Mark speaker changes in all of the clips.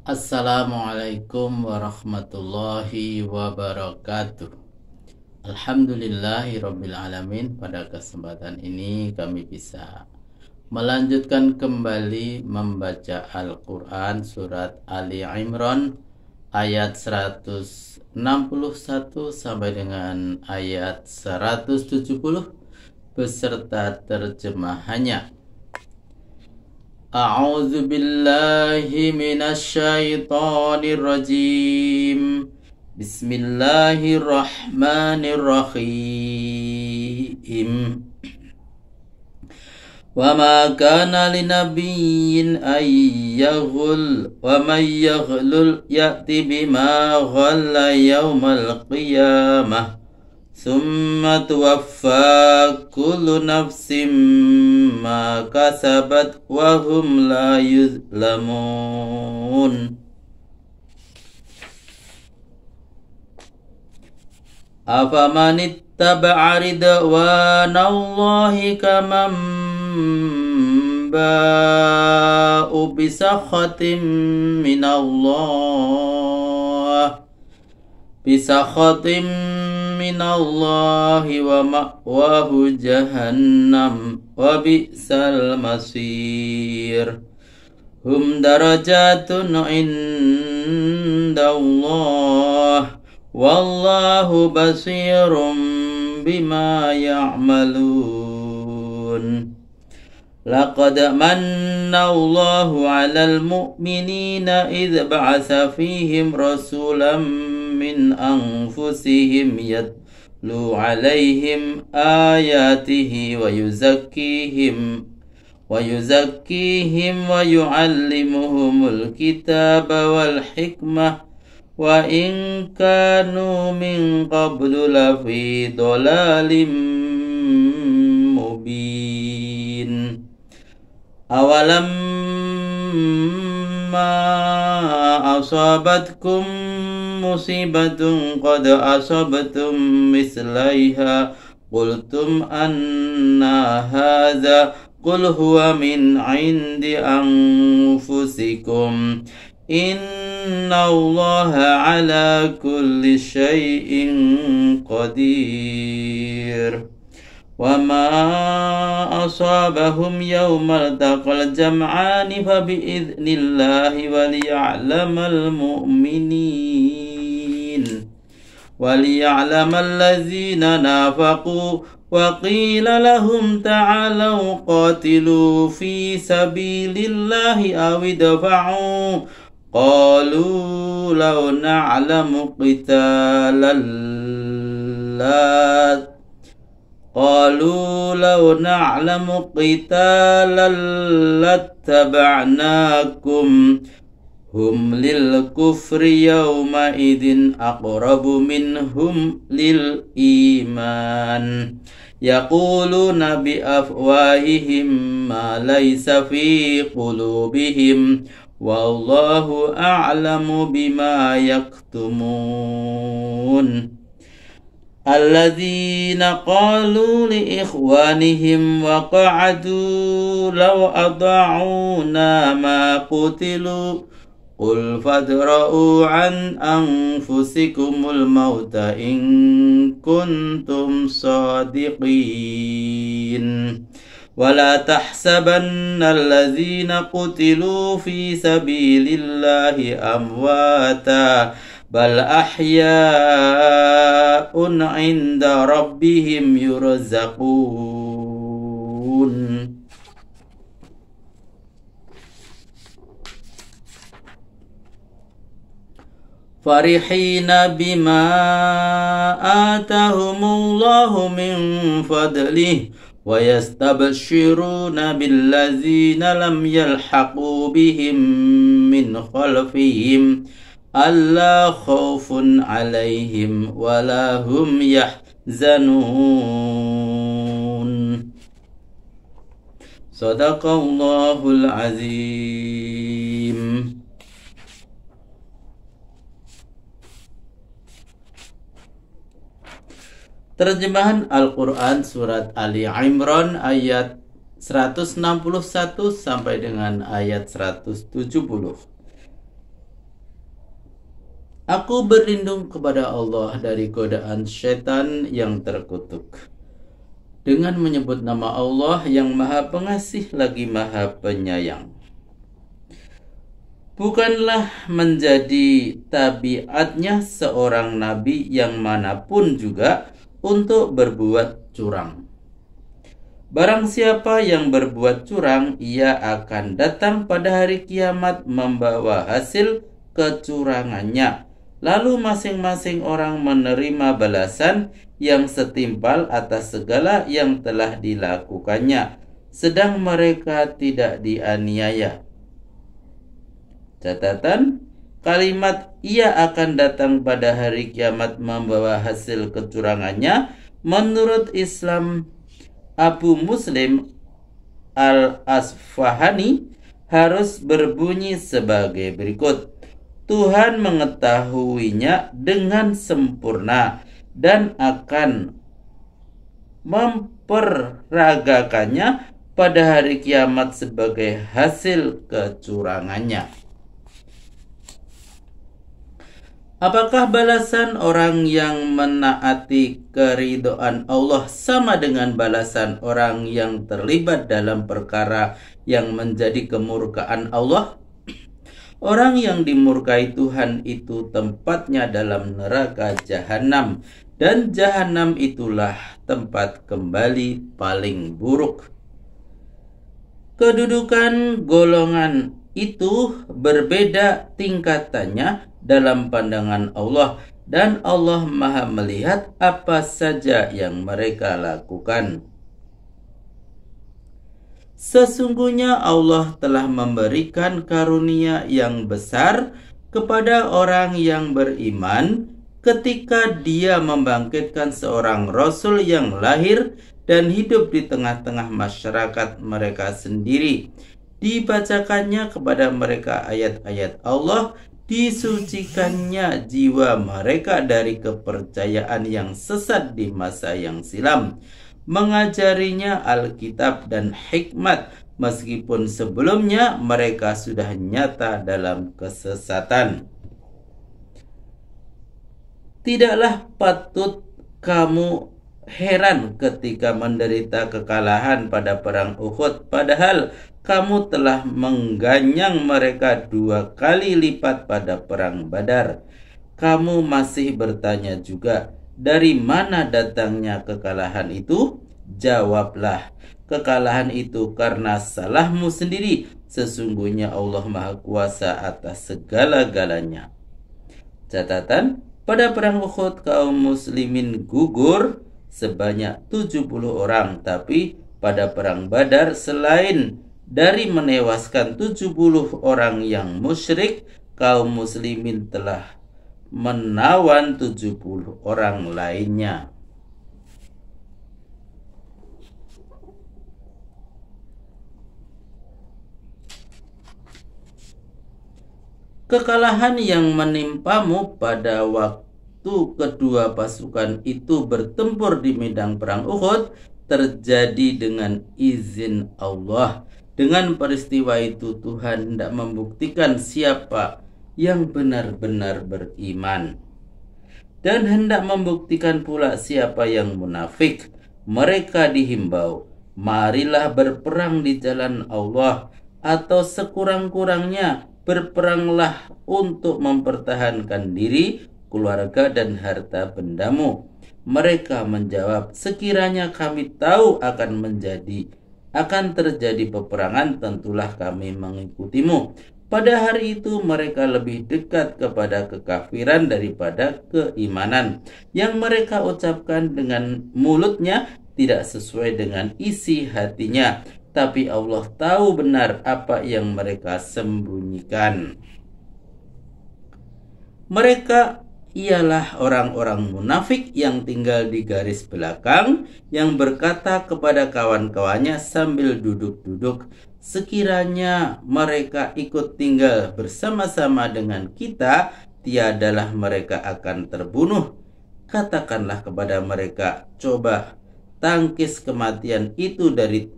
Speaker 1: Assalamualaikum warahmatullahi wabarakatuh Alhamdulillahi Pada kesempatan ini kami bisa Melanjutkan kembali membaca Al-Quran Surat Ali Imran Ayat 161 sampai dengan ayat 170 Beserta terjemahannya أعوذ بالله من الشيطان الرجيم بسم الله الرحمن الرحيم وما كان لنبي أن يغل ومن يغلل يأتي بما غل يوم القيامة Summa tuwaffa kullu nafsim ma kasabat wa hum la yuzlamun Afa man wa nallahi kamam ba'u bi sakhatin min Allah Bisa من الله ومأواه جهنم وبئس المصير هم درجات عند الله والله بصير بما يعملون لقد من الله على المؤمنين إذ بعث فيهم رسولا من أنفسهم يتلو عليهم آياته ويزكيهم ويزكيهم ويعلمهم الكتاب والحكمة وإن كانوا من قبل لفي ضلال مبين أولم ما أصابتكم مصيبة قد أصبتم مثليها قلتم أن هذا قل هو من عند أنفسكم إن الله على كل شيء قدير وما أصابهم يوم التقى الجمعان فبإذن الله وليعلم المؤمنين وليعلم الذين نافقوا وقيل لهم تعالوا قاتلوا في سبيل الله أو ادفعوا قالوا لو نعلم قتالا لا قالوا لو نعلم قتالا لاتبعناكم هم للكفر يومئذ أقرب منهم للإيمان يقولون بأفواههم ما ليس في قلوبهم والله أعلم بما يكتمون الذين قالوا لإخوانهم وقعدوا لو أضعونا ما قتلوا قل فادرؤوا عن أنفسكم الموت إن كنتم صادقين ولا تحسبن الذين قتلوا في سبيل الله أمواتا بل أحياء عند ربهم يرزقون فرحين بما آتاهم الله من فضله ويستبشرون بالذين لم يلحقوا بهم من خلفهم alla khawfun alaihim walahum yahzanun Sadaqallahul azim Terjemahan Al-Quran Surat Ali Imran ayat 161 sampai dengan ayat 170 Aku berlindung kepada Allah dari godaan setan yang terkutuk. Dengan menyebut nama Allah yang Maha Pengasih lagi Maha Penyayang. Bukanlah menjadi tabiatnya seorang nabi yang manapun juga untuk berbuat curang. Barang siapa yang berbuat curang, ia akan datang pada hari kiamat membawa hasil kecurangannya Lalu masing-masing orang menerima balasan yang setimpal atas segala yang telah dilakukannya, sedang mereka tidak dianiaya. Catatan kalimat "ia akan datang pada hari kiamat" membawa hasil kecurangannya menurut Islam Abu Muslim Al-Asfahani harus berbunyi sebagai berikut. Tuhan mengetahuinya dengan sempurna dan akan memperagakannya pada hari kiamat sebagai hasil kecurangannya. Apakah balasan orang yang menaati keridoan Allah sama dengan balasan orang yang terlibat dalam perkara yang menjadi kemurkaan Allah? Orang yang dimurkai Tuhan itu tempatnya dalam neraka jahanam dan jahanam itulah tempat kembali paling buruk. Kedudukan golongan itu berbeda tingkatannya dalam pandangan Allah dan Allah Maha melihat apa saja yang mereka lakukan. Sesungguhnya Allah telah memberikan karunia yang besar kepada orang yang beriman ketika dia membangkitkan seorang rasul yang lahir dan hidup di tengah-tengah masyarakat mereka sendiri. Dibacakannya kepada mereka ayat-ayat Allah, disucikannya jiwa mereka dari kepercayaan yang sesat di masa yang silam mengajarinya Alkitab dan hikmat meskipun sebelumnya mereka sudah nyata dalam kesesatan. Tidaklah patut kamu heran ketika menderita kekalahan pada perang Uhud padahal kamu telah mengganyang mereka dua kali lipat pada perang Badar. Kamu masih bertanya juga, dari mana datangnya kekalahan itu? Jawablah, kekalahan itu karena salahmu sendiri. Sesungguhnya Allah Maha Kuasa atas segala-galanya. Catatan, pada perang Uhud kaum muslimin gugur sebanyak 70 orang, tapi pada perang Badar selain dari menewaskan 70 orang yang musyrik, kaum muslimin telah menawan 70 orang lainnya. Kekalahan yang menimpamu pada waktu kedua pasukan itu bertempur di medan perang Uhud terjadi dengan izin Allah. Dengan peristiwa itu Tuhan tidak membuktikan siapa yang benar-benar beriman. Dan hendak membuktikan pula siapa yang munafik, mereka dihimbau, marilah berperang di jalan Allah atau sekurang-kurangnya berperanglah untuk mempertahankan diri, keluarga dan harta bendamu. Mereka menjawab, sekiranya kami tahu akan menjadi akan terjadi peperangan, tentulah kami mengikutimu. Pada hari itu mereka lebih dekat kepada kekafiran daripada keimanan yang mereka ucapkan dengan mulutnya tidak sesuai dengan isi hatinya, tapi Allah tahu benar apa yang mereka sembunyikan. Mereka ialah orang-orang munafik yang tinggal di garis belakang yang berkata kepada kawan-kawannya sambil duduk-duduk, Sekiranya mereka ikut tinggal bersama-sama dengan kita, tiadalah mereka akan terbunuh. Katakanlah kepada mereka, coba tangkis kematian itu dari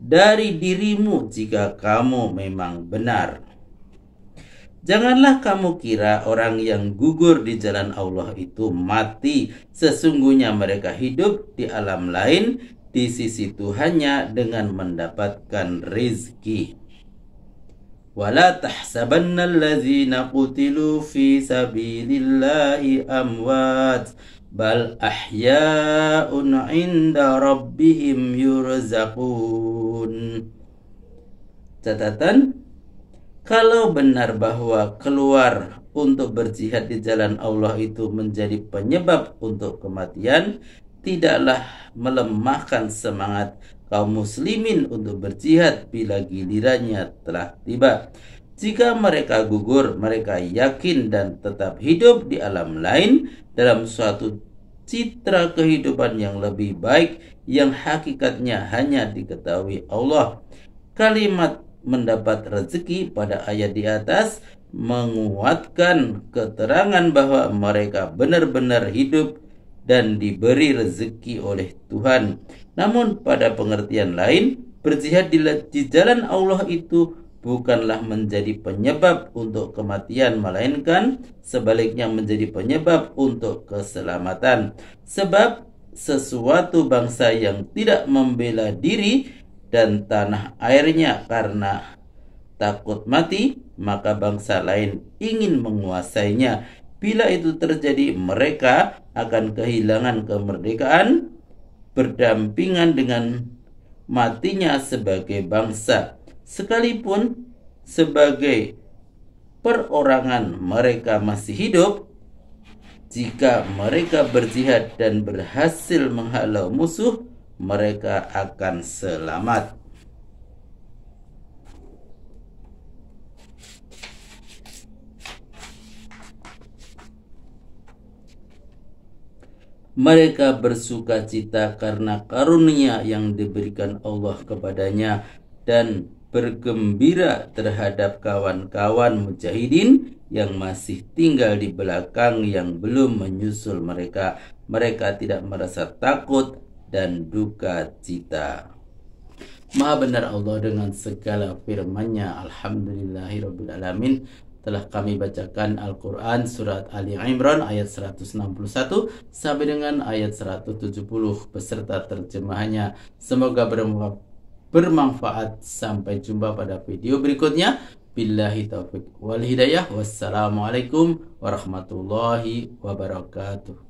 Speaker 1: dari dirimu jika kamu memang benar. Janganlah kamu kira orang yang gugur di jalan Allah itu mati, sesungguhnya mereka hidup di alam lain di sisi Tuhannya dengan mendapatkan rezeki. Wala تحسبن الذين قتلوا fi سبيل amwat bal بل inda عند yurzaqun. Catatan Kalau benar bahwa keluar untuk berjihad di jalan Allah itu menjadi penyebab untuk kematian tidaklah melemahkan semangat kaum muslimin untuk berjihad bila gilirannya telah tiba. Jika mereka gugur, mereka yakin dan tetap hidup di alam lain dalam suatu citra kehidupan yang lebih baik yang hakikatnya hanya diketahui Allah. Kalimat mendapat rezeki pada ayat di atas menguatkan keterangan bahwa mereka benar-benar hidup dan diberi rezeki oleh Tuhan. Namun pada pengertian lain, berjihad di, jalan Allah itu bukanlah menjadi penyebab untuk kematian melainkan sebaliknya menjadi penyebab untuk keselamatan. Sebab sesuatu bangsa yang tidak membela diri dan tanah airnya karena takut mati, maka bangsa lain ingin menguasainya Bila itu terjadi, mereka akan kehilangan kemerdekaan berdampingan dengan matinya sebagai bangsa. Sekalipun sebagai perorangan mereka masih hidup, jika mereka berjihad dan berhasil menghalau musuh, mereka akan selamat. mereka bersuka cita karena karunia yang diberikan Allah kepadanya dan bergembira terhadap kawan-kawan mujahidin yang masih tinggal di belakang yang belum menyusul mereka. Mereka tidak merasa takut dan duka cita. Maha benar Allah dengan segala firman-Nya. Alhamdulillahirabbil alamin telah kami bacakan Al-Quran Surat Ali Imran ayat 161 sampai dengan ayat 170 beserta terjemahannya. Semoga bermanfaat. Sampai jumpa pada video berikutnya. Billahi taufik wal hidayah. Wassalamualaikum warahmatullahi wabarakatuh.